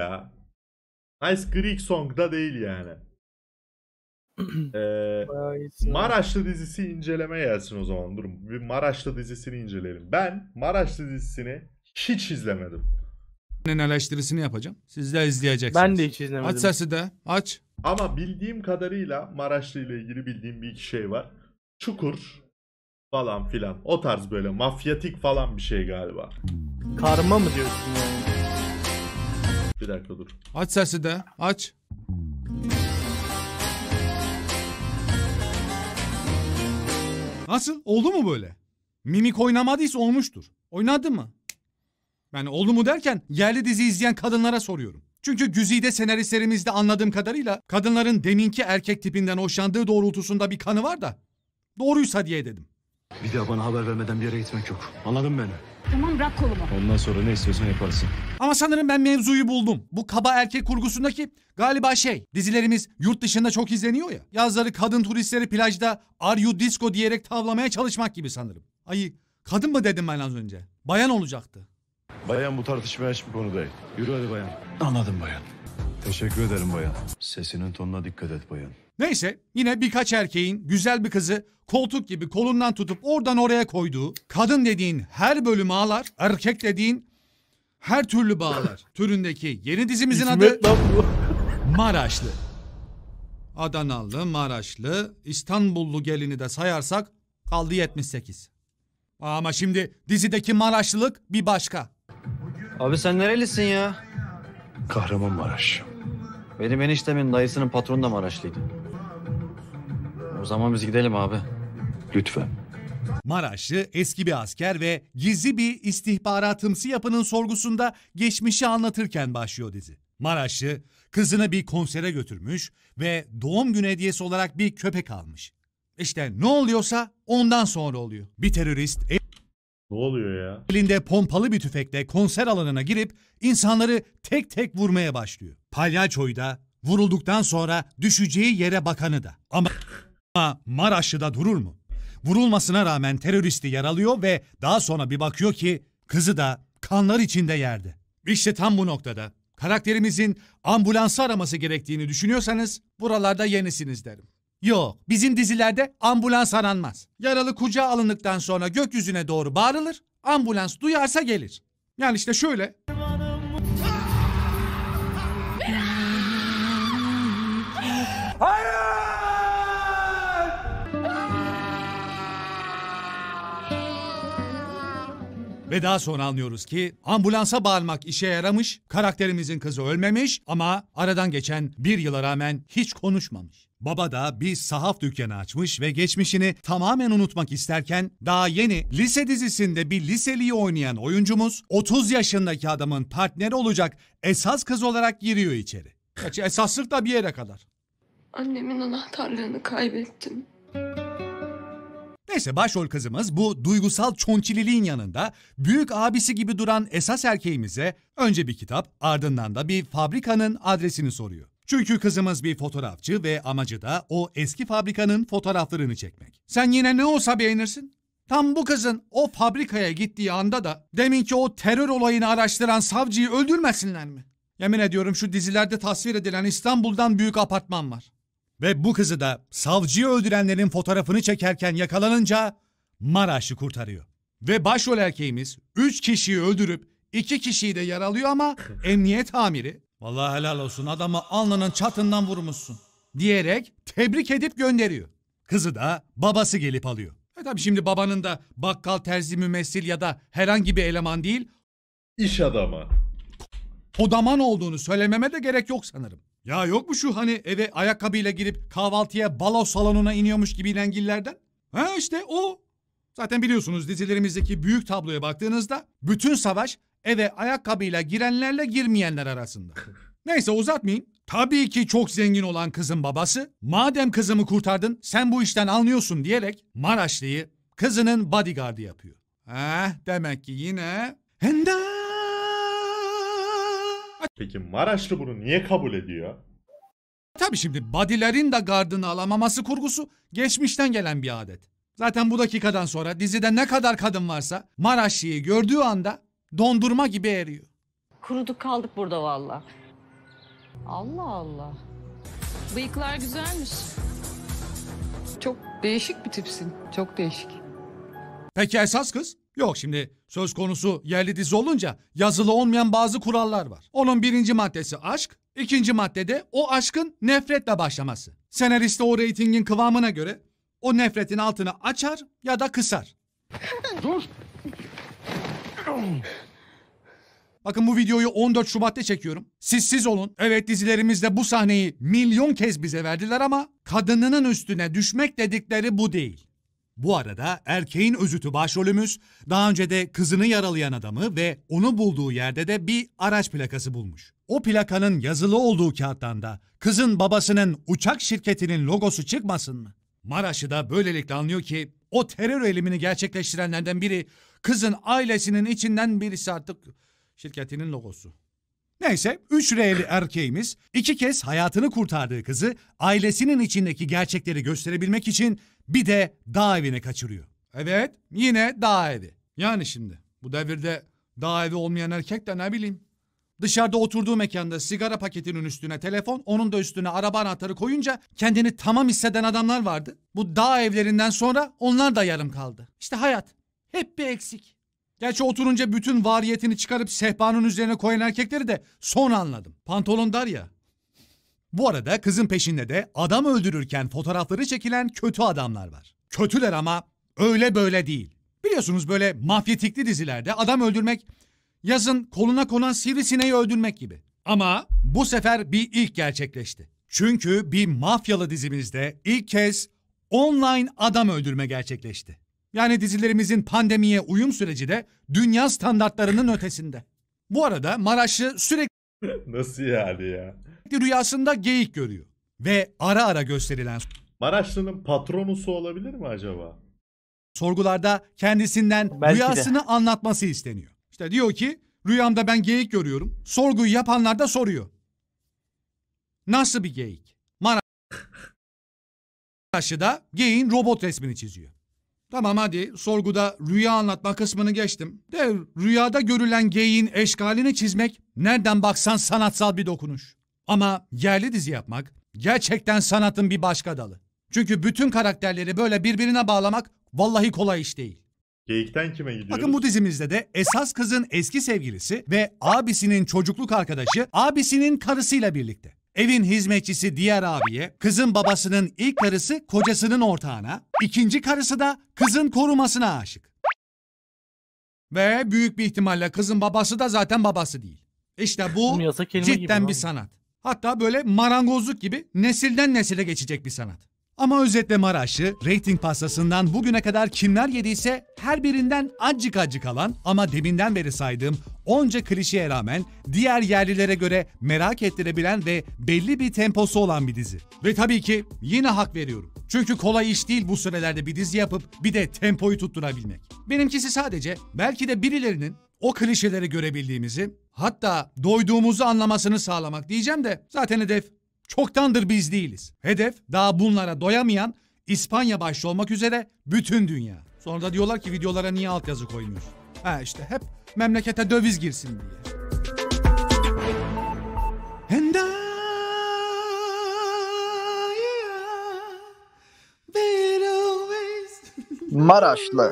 ya. Ice Creek Song da değil yani. ee, Maraşlı dizisi inceleme gelsin o zaman. Dur bir Maraşlı dizisini inceleyelim. Ben Maraşlı dizisini hiç izlemedim. Ben eleştirisini yapacağım. Siz de izleyeceksiniz. Ben de hiç izlemedim. Aç sesi de aç. Ama bildiğim kadarıyla Maraşlı ile ilgili bildiğim bir iki şey var. Çukur falan filan. O tarz böyle mafyatik falan bir şey galiba. Karma mı diyorsun yani? Bir dakika dur. Aç sesi de aç. Nasıl? Oldu mu böyle? Mimik oynamadıysa olmuştur. Oynadı mı? Yani oldu mu derken yerli dizi izleyen kadınlara soruyorum. Çünkü güzide senaristlerimizde anladığım kadarıyla kadınların deminki erkek tipinden hoşlandığı doğrultusunda bir kanı var da doğruysa diye dedim. Bir daha bana haber vermeden bir yere gitmek yok. Anladın mı beni? Tamam bırak kolumu. Ondan sonra ne istiyorsan yaparsın. Ama sanırım ben mevzuyu buldum. Bu kaba erkek kurgusundaki galiba şey. Dizilerimiz yurt dışında çok izleniyor ya. Yazları kadın turistleri plajda Are You Disco diyerek tavlamaya çalışmak gibi sanırım. Ay kadın mı dedim ben az önce? Bayan olacaktı. Bayan bu tartışmaya hiçbir konu değil. Yürü hadi bayan. Anladım bayan. Teşekkür ederim bayan. Sesinin tonuna dikkat et bayan. Neyse yine birkaç erkeğin güzel bir kızı koltuk gibi kolundan tutup oradan oraya koyduğu, kadın dediğin her bölümü ağlar, erkek dediğin her türlü bağlar türündeki yeni dizimizin adı İsmet lan bu. Maraşlı. Adanalı, Maraşlı, İstanbullu gelini de sayarsak kaldı 78. Ama şimdi dizideki Maraşlılık bir başka. Abi sen nerelisin ya? Kahraman Maraş. Benim eniştemin dayısının patronu da Maraşlıydı. O zaman biz gidelim abi. Lütfen. Maraşlı eski bir asker ve gizli bir istihbaratımsı yapının sorgusunda geçmişi anlatırken başlıyor dizi. Maraşlı kızını bir konsere götürmüş ve doğum günü hediyesi olarak bir köpek almış. İşte ne oluyorsa ondan sonra oluyor. Bir terörist ne oluyor ya? Elinde pompalı bir tüfekle konser alanına girip insanları tek tek vurmaya başlıyor. Palyaçoyu da vurulduktan sonra düşeceği yere bakanı da. Ama, ama Maraşlı da durur mu? Vurulmasına rağmen teröristi yaralıyor ve daha sonra bir bakıyor ki kızı da kanlar içinde yerdi. İşte tam bu noktada karakterimizin ambulansı araması gerektiğini düşünüyorsanız buralarda yenisiniz derim. Yok, bizim dizilerde ambulans aranmaz. Yaralı kucağa alındıktan sonra gökyüzüne doğru bağırılır, ambulans duyarsa gelir. Yani işte şöyle... Ve daha sonra anlıyoruz ki ambulansa bağırmak işe yaramış, karakterimizin kızı ölmemiş ama aradan geçen bir yıla rağmen hiç konuşmamış. Baba da bir sahaf dükkanı açmış ve geçmişini tamamen unutmak isterken daha yeni lise dizisinde bir liseliyi oynayan oyuncumuz 30 yaşındaki adamın partneri olacak esas kız olarak giriyor içeri. Gerçi esaslık da bir yere kadar. Annemin anahtarlarını kaybettim. Neyse başrol kızımız bu duygusal çonçililiğin yanında büyük abisi gibi duran esas erkeğimize önce bir kitap ardından da bir fabrikanın adresini soruyor. Çünkü kızımız bir fotoğrafçı ve amacı da o eski fabrikanın fotoğraflarını çekmek. Sen yine ne olsa beğenirsin. Tam bu kızın o fabrikaya gittiği anda da deminki o terör olayını araştıran savcıyı öldürmesinler mi? Yemin ediyorum şu dizilerde tasvir edilen İstanbul'dan büyük apartman var. Ve bu kızı da savcıyı öldürenlerin fotoğrafını çekerken yakalanınca Maraş'ı kurtarıyor. Ve başrol erkeğimiz 3 kişiyi öldürüp 2 kişiyi de yaralıyor ama emniyet amiri Vallahi helal olsun adamı alnının çatından vurmuşsun diyerek tebrik edip gönderiyor. Kızı da babası gelip alıyor. E tabi şimdi babanın da bakkal, terzi, mümessil ya da herhangi bir eleman değil, iş adamı. odaman olduğunu söylememe de gerek yok sanırım. Ya yok mu şu hani eve ayakkabıyla girip kahvaltıya balo salonuna iniyormuş gibi ilengillerden? Ha işte o. Zaten biliyorsunuz dizilerimizdeki büyük tabloya baktığınızda bütün savaş eve ayakkabıyla girenlerle girmeyenler arasında. Neyse uzatmayayım. Tabii ki çok zengin olan kızın babası, madem kızımı kurtardın sen bu işten anlıyorsun diyerek Maraşlı'yı kızının bodyguardı yapıyor. Eh demek ki yine... Hendel Peki Maraşlı bunu niye kabul ediyor? Tabii şimdi badilerin de gardını alamaması kurgusu geçmişten gelen bir adet. Zaten bu dakikadan sonra dizide ne kadar kadın varsa Maraşlı'yı gördüğü anda dondurma gibi eriyor. Kuruduk kaldık burada valla. Allah Allah. Bıyıklar güzelmiş. Çok değişik bir tipsin. Çok değişik. Peki esas kız? Yok şimdi söz konusu yerli dizi olunca yazılı olmayan bazı kurallar var. Onun birinci maddesi aşk, ikinci maddede o aşkın nefretle başlaması. Senariste o reytingin kıvamına göre o nefretin altını açar ya da kısar. Dur! Bakın bu videoyu 14 Şubat'ta çekiyorum. Siz siz olun. Evet dizilerimizde bu sahneyi milyon kez bize verdiler ama kadınının üstüne düşmek dedikleri bu değil. Bu arada erkeğin özütü başrolümüz daha önce de kızını yaralayan adamı ve onu bulduğu yerde de bir araç plakası bulmuş. O plakanın yazılı olduğu kağıttan da kızın babasının uçak şirketinin logosu çıkmasın mı? Maraş'ı da böylelikle anlıyor ki o terör eylemini gerçekleştirenlerden biri kızın ailesinin içinden birisi artık şirketinin logosu. Neyse 3 R'li erkeğimiz iki kez hayatını kurtardığı kızı ailesinin içindeki gerçekleri gösterebilmek için bir de dağ evine kaçırıyor. Evet yine dağ evi. Yani şimdi bu devirde dağ evi olmayan erkek de ne bileyim. Dışarıda oturduğu mekanda sigara paketinin üstüne telefon, onun da üstüne araba anahtarı koyunca kendini tamam hisseden adamlar vardı. Bu dağ evlerinden sonra onlar da yarım kaldı. İşte hayat. Hep bir eksik. Gerçi oturunca bütün variyetini çıkarıp sehpanın üzerine koyan erkekleri de son anladım. Pantolon dar ya. Bu arada kızın peşinde de adam öldürürken fotoğrafları çekilen kötü adamlar var. Kötüler ama öyle böyle değil. Biliyorsunuz böyle mafyatikli dizilerde adam öldürmek yazın koluna konan sivrisineği öldürmek gibi. Ama bu sefer bir ilk gerçekleşti. Çünkü bir mafyalı dizimizde ilk kez online adam öldürme gerçekleşti. Yani dizilerimizin pandemiye uyum süreci de dünya standartlarının ötesinde. Bu arada Maraşlı sürekli... Nasıl yani ya? sürekli rüyasında geyik görüyor. Ve ara ara gösterilen Maraşlı'nın patronusu olabilir mi acaba? sorgularda kendisinden Belki rüyasını de. anlatması isteniyor. İşte diyor ki rüyamda ben geyik görüyorum. Sorguyu yapanlar da soruyor. Nasıl bir geyik? da geyiğin robot resmini çiziyor. Tamam hadi sorguda rüya anlatma kısmını geçtim. De rüyada görülen geyiğin eşkalini çizmek nereden baksan sanatsal bir dokunuş. Ama yerli dizi yapmak gerçekten sanatın bir başka dalı. Çünkü bütün karakterleri böyle birbirine bağlamak vallahi kolay iş değil. Geyikten kime gidiyoruz? Bakın bu dizimizde de esas kızın eski sevgilisi ve abisinin çocukluk arkadaşı abisinin karısıyla birlikte. Evin hizmetçisi diğer abiye, kızın babasının ilk karısı kocasının ortağına, ikinci karısı da kızın korumasına aşık. Ve büyük bir ihtimalle kızın babası da zaten babası değil. İşte bu cidden bir sanat. Hatta böyle marangozluk gibi nesilden nesile geçecek bir sanat. Ama özetle Maraş'ı reyting pastasından bugüne kadar kimler yediyse her birinden acık acık alan ama deminden beri saydığım onca klişeye rağmen diğer yerlilere göre merak ettirebilen ve belli bir temposu olan bir dizi. Ve tabii ki yine hak veriyorum. Çünkü kolay iş değil bu sürelerde bir dizi yapıp bir de tempoyu tutturabilmek. Benimkisi sadece belki de birilerinin o klişeleri görebildiğimizi hatta doyduğumuzu anlamasını sağlamak diyeceğim de zaten hedef çoktandır biz değiliz. Hedef daha bunlara doyamayan İspanya başta olmak üzere bütün dünya. Sonra da diyorlar ki videolara niye altyazı koymuyor? Ha işte hep memlekete döviz girsin diye. And I Maraşlı